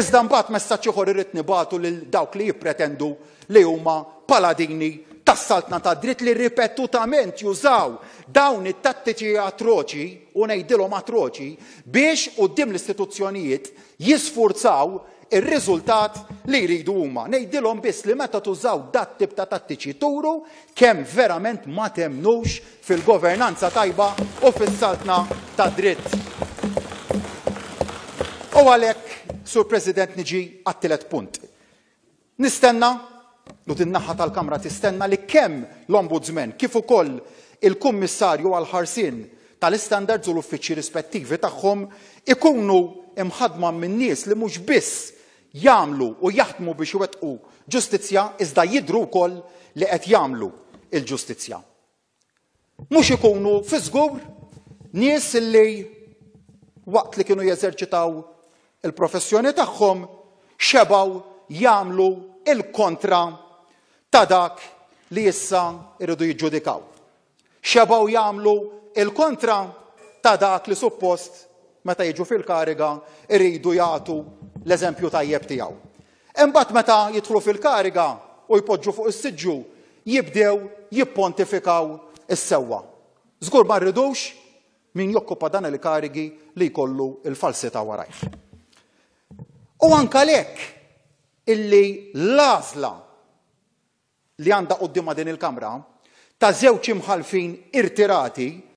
Iżda mbagħad messaġġ ieħor irid nibatu lil dawk li jippretendu li huma paladini tas-saltna ta' dritt li ripetutament jużaw dawn it-tattiċi atroċi u ngħidilhom atroċi biex qudiem l-istituzzjonijiet jisfurzaw ir-riżultat li jridu huma. Ngħidilhom biss li meta tużaw dat tip ta' tattiċi turu kemm verament ma temnux fil-governanza tajba u fis-saltna ta' dritt. U għalhekk Sur President niġi għattilet punt. Nistenna, u dinnaħħa tal-Kamra tistenna li kemm l-Ombudsman kif ukoll il-Kummissarju għal-ħarsin tal-istandards u l-uffiċċji rispettivi tagħhom ikunu imħadma minn nies li mhux biss jagħmlu u jaħdmu biex iwettqu ġustizzja iżda jidru wkoll li qed jagħmlu il-ġustizzja. Mhux ikunu fi żgur nies li waqt li kienu jeżerċitaw il-professjoni tagħhom xebaw jagħmlu il-kontra ta' dak li issa irridu jiġġudikaw. Xebaw jagħmlu il-kontra ta' dak li suppost meta jiġu fil-kariga irridu jagħtu l-eżempju tajjeb tiegħu. Imbagħad meta jidħlu fil-kariga u jpoġġu fuq is-siġġu jibdew jippontifikaw is-sewwa. Żgur ma rridux min jokkupa dan il-karigi li jkollu il-falsità warajh. U anka lek illi lazla li għanda qoddima din il-kamra ta' zewċ imħalfin irtirati